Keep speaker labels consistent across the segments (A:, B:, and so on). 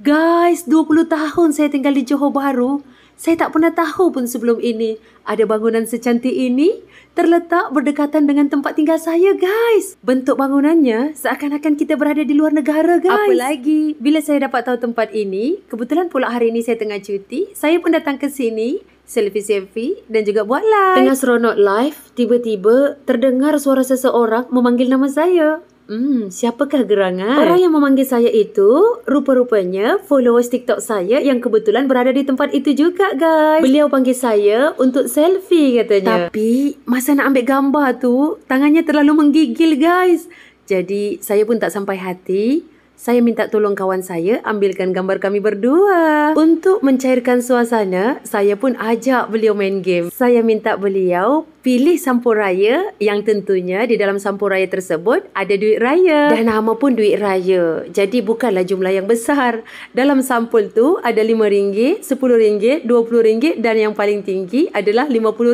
A: Guys, 20 tahun saya tinggal di Johor Bahru. Saya tak pernah tahu pun sebelum ini ada bangunan secantik ini terletak berdekatan dengan tempat tinggal saya, guys. Bentuk bangunannya seakan-akan kita berada di luar negara, guys. Apa lagi? Bila saya dapat tahu tempat ini, kebetulan pula hari ini saya tengah cuti, saya pun datang ke sini selfie-selfie dan juga buat live. Tengah seronok live, tiba-tiba terdengar suara seseorang memanggil nama saya. Hmm, siapakah gerangan? Orang yang memanggil saya itu rupa-rupanya followers TikTok saya yang kebetulan berada di tempat itu juga, guys. Beliau panggil saya untuk selfie katanya. Tapi masa nak ambil gambar tu, tangannya terlalu menggigil, guys. Jadi saya pun tak sampai hati. Saya minta tolong kawan saya ambilkan gambar kami berdua. Untuk mencairkan suasana, saya pun ajak beliau main game. Saya minta beliau pilih sampur raya yang tentunya di dalam sampur raya tersebut ada duit raya dan nama pun duit raya jadi bukanlah jumlah yang besar dalam sampul tu ada RM5 RM10 RM20 dan yang paling tinggi adalah RM50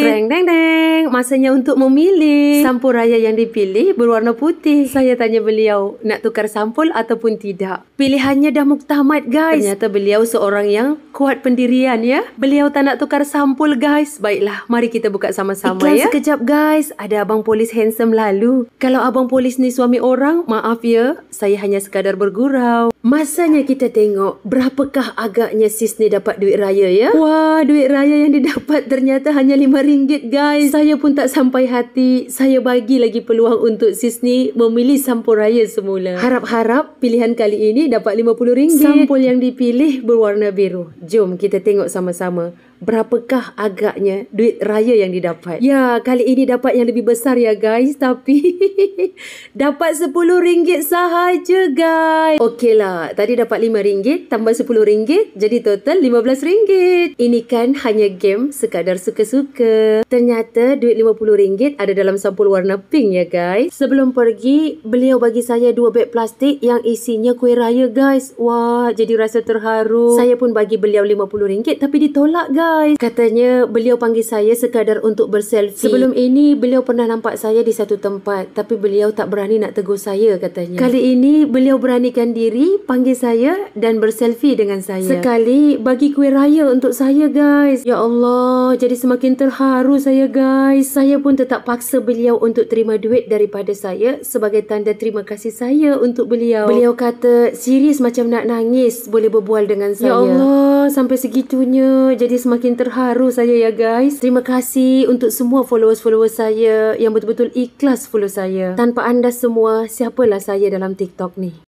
A: deng deng deng masanya untuk memilih sampur raya yang dipilih berwarna putih saya tanya beliau nak tukar sampul ataupun tidak pilihannya dah muktamad guys ternyata beliau seorang yang kuat pendirian ya beliau tak nak tukar sampul guys baiklah mari kita buka sama bersama-sama Iklan ya. sekejap guys. Ada abang polis handsome lalu. Kalau abang polis ni suami orang, maaf ya. Saya hanya sekadar bergurau. Masanya kita tengok berapakah agaknya sis ni dapat duit raya ya? Wah, duit raya yang didapat ternyata hanya RM5 guys. Saya pun tak sampai hati. Saya bagi lagi peluang untuk sis ni memilih sampul raya semula. Harap-harap pilihan kali ini dapat RM50. Sampul yang dipilih berwarna biru. Jom kita tengok sama-sama. Berapakah agaknya duit raya yang didapat? Ya, kali ini dapat yang lebih besar ya guys. Tapi dapat RM10 sahaja guys. Okeylah tak? Tadi dapat RM5, tambah RM10, jadi total RM15. Ini kan hanya game sekadar suka-suka. Ternyata duit RM50 ada dalam sampul warna pink ya guys. Sebelum pergi, beliau bagi saya dua beg plastik yang isinya kuih raya guys. Wah, jadi rasa terharu. Saya pun bagi beliau RM50 tapi ditolak guys. Katanya beliau panggil saya sekadar untuk berselfie. Sebelum ini, beliau pernah nampak saya di satu tempat. Tapi beliau tak berani nak tegur saya katanya. Kali ini, beliau beranikan diri panggil saya dan berselfie dengan saya. Sekali bagi kuih raya untuk saya guys. Ya Allah, jadi semakin terharu saya guys. Saya pun tetap paksa beliau untuk terima duit daripada saya sebagai tanda terima kasih saya untuk beliau. Beliau kata, serius macam nak nangis boleh berbual dengan ya saya. Ya Allah, sampai segitunya. Jadi semakin terharu saya ya guys. Terima kasih untuk semua followers-followers saya yang betul-betul ikhlas follow saya. Tanpa anda semua, siapalah saya dalam TikTok ni.